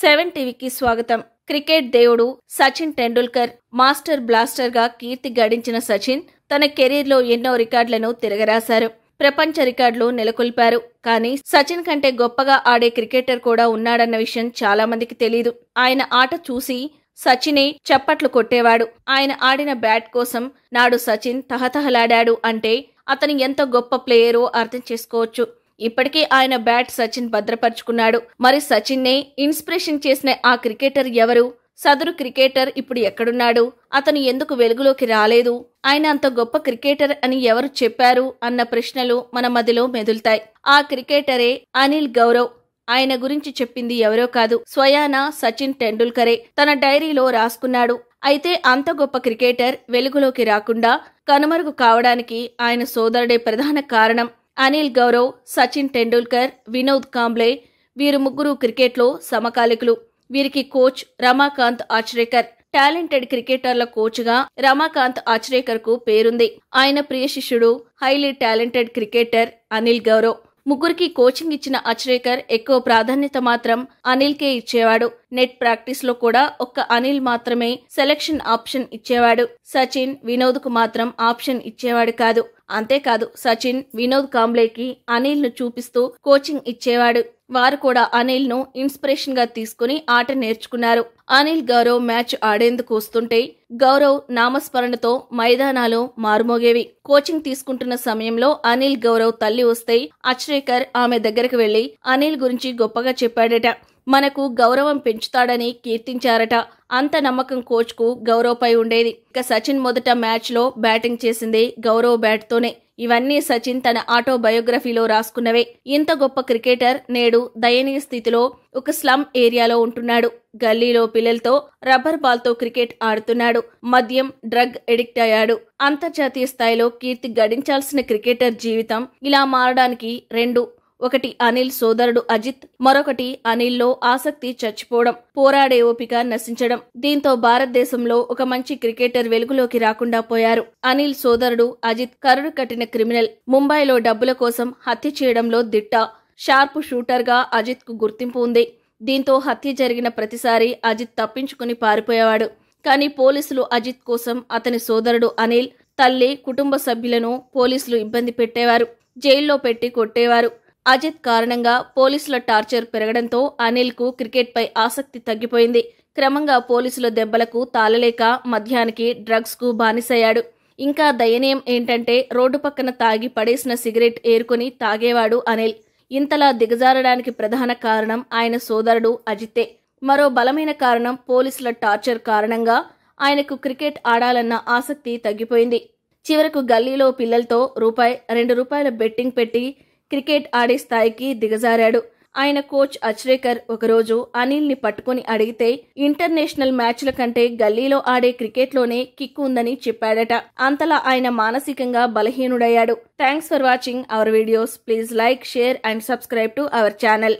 seven టీవీకి స్వాగతం cricket దేవుడు సచిన్ టెండూల్కర్ మాస్టర్ బ్లాస్టర్గా కీర్తి గడించిన సచిన్ తన కెరీర్లో ఎన్నో రికార్డులను తిరగరాశారు ప్రపంచ రికార్డులు నెలకొల్పారు కానీ సచిన్ కంటే గొప్పగా ఆడే క్రికెటర్ కూడా ఉన్నాడన్న విషయం చాలా మందికి తెలీదు ఆయన ఆట చూసి సచినే చప్పట్లు కొట్టేవాడు ఆయన ఆడిన బ్యాట్ కోసం నాడు సచిన్ తహతహలాడాడు అంటే అతను ఎంత గొప్ప ప్లేయరో అర్థం చేసుకోవచ్చు ఇప్పటికీ ఆయన బ్యాట్ సచిన్ భద్రపరుచుకున్నాడు మరి సచిన్నే ఇన్స్పిరేషన్ చేసిన ఆ క్రికెటర్ ఎవరు సదరు క్రికెటర్ ఇప్పుడు ఎక్కడున్నాడు అతను ఎందుకు వెలుగులోకి రాలేదు ఆయన అంత గొప్ప క్రికెటర్ అని ఎవరు చెప్పారు అన్న ప్రశ్నలు మన మదిలో మెదులుతాయి ఆ క్రికెటరే అనిల్ గౌరవ్ ఆయన గురించి చెప్పింది ఎవరో కాదు స్వయాన సచిన్ టెండూల్కరే తన డైరీలో రాసుకున్నాడు అయితే అంత గొప్ప క్రికెటర్ వెలుగులోకి రాకుండా కనుమరుగు కావడానికి ఆయన సోదరుడే ప్రధాన కారణం అనిల్ గౌరవ్ సచిన్ టెండూల్కర్ వినోద్ కాంబ్లే వీరు ముగ్గురు క్రికెట్లో సమకాలికులు వీరికి కోచ్ రమాకాంత్ ఆచరేకర్ టాలెంటెడ్ క్రికెటర్ల కోచ్గా రమాకాంత్ కు పేరుంది ఆయన ప్రియ శిష్యుడు highly talented cricketer Anil Gaurav ముగ్గురికి కోచింగ్ ఇచ్చిన అచ్రేకర్ ఎక్కువ ప్రాధాన్యత మాత్రం అనిల్కే ఇచ్చేవాడు నెట్ ప్రాక్టీస్ లో కూడా ఒక్క అనిల్ మాత్రమే సెలెక్షన్ ఆప్షన్ ఇచ్చేవాడు సచిన్ వినోద్ కు మాత్రం ఆప్షన్ ఇచ్చేవాడు కాదు అంతేకాదు సచిన్ వినోద్ కాంబ్లేకి అనిల్ను చూపిస్తూ కోచింగ్ ఇచ్చేవాడు వారు కూడా అనిల్ను ఇన్స్పిరేషన్గా తీసుకుని ఆట నేర్చుకున్నారు అనిల్ గౌరవ్ మ్యాచ్ ఆడేందుకు వస్తుంటే గౌరవ్ నామస్మరణతో మైదానాలు మారుమోగేవి కోచింగ్ తీసుకుంటున్న సమయంలో అనిల్ గౌరవ్ తల్లి వస్తే అచ్రేకర్ ఆమె దగ్గరకు వెళ్లి అనిల్ గురించి గొప్పగా చెప్పాడట మనకు గౌరవం పెంచుతాడని కీర్తించారట అంత నమ్మకం కోచ్కు పై ఉండేది ఇక సచిన్ మొదట మ్యాచ్లో బ్యాటింగ్ చేసింది గౌరవ్ బ్యాట్తోనే ఇవన్నీ సచిన్ తన ఆటోబయోగ్రఫీలో రాసుకున్నవే ఇంత గొప్ప క్రికెటర్ నేడు దయనీయ స్థితిలో ఒక స్లమ్ ఏరియాలో ఉంటున్నాడు గల్లీలో పిల్లలతో రబ్బర్ బాల్తో క్రికెట్ ఆడుతున్నాడు మద్యం డ్రగ్ ఎడిక్ట్ అయ్యాడు అంతర్జాతీయ స్థాయిలో కీర్తి గడించాల్సిన క్రికెటర్ జీవితం ఇలా మారడానికి రెండు ఒకటి అనిల్ సోదరుడు అజిత్ మరొకటి అనిల్లో ఆసక్తి చచ్చిపోవడం పోరాడే ఓపిక నశించడం దీంతో భారతదేశంలో ఒక మంచి క్రికెటర్ వెలుగులోకి రాకుండా పోయారు అనిల్ సోదరుడు అజిత్ కరుడు కట్టిన క్రిమినల్ ముంబైలో డబ్బుల కోసం హత్య చేయడంలో దిట్ట షార్ప్ షూటర్గా అజిత్కు గుర్తింపు ఉంది దీంతో హత్య జరిగిన ప్రతిసారి అజిత్ తప్పించుకుని పారిపోయేవాడు కానీ పోలీసులు అజిత్ కోసం అతని సోదరుడు అనిల్ తల్లి కుటుంబ సభ్యులను పోలీసులు ఇబ్బంది పెట్టేవారు జైల్లో పెట్టి కొట్టేవారు అజిత్ కారణంగా పోలీసుల టార్చర్ పెరగడంతో అనిల్కు క్రికెట్పై ఆసక్తి తగ్గిపోయింది క్రమంగా పోలీసుల దెబ్బలకు తాళలేక మధ్యానికి డ్రగ్స్కు బానిసయ్యాడు ఇంకా దయనీయం ఏంటంటే రోడ్డు పక్కన తాగి పడేసిన సిగరెట్ ఏరుకుని తాగేవాడు అనిల్ ఇంతలా దిగజారడానికి ప్రధాన కారణం ఆయన సోదరుడు అజితే మరో బలమైన కారణం పోలీసుల టార్చర్ కారణంగా ఆయనకు క్రికెట్ ఆడాలన్న ఆసక్తి తగ్గిపోయింది చివరకు గల్లీలో పిల్లలతో రూపాయి రెండు రూపాయల బెట్టింగ్ పెట్టి క్రికెట్ ఆడే స్థాయికి దిగజారాడు ఆయన కోచ్ అచ్రేకర్ ఒకరోజు అనిల్ని పట్టుకుని అడిగితే ఇంటర్నేషనల్ మ్యాచ్ల కంటే గల్లీలో ఆడే క్రికెట్లోనే కిక్ ఉందని చెప్పాడట అంతలా ఆయన మానసికంగా బలహీనుడయ్యాడు thanks for watching our videos please like share and subscribe to our channel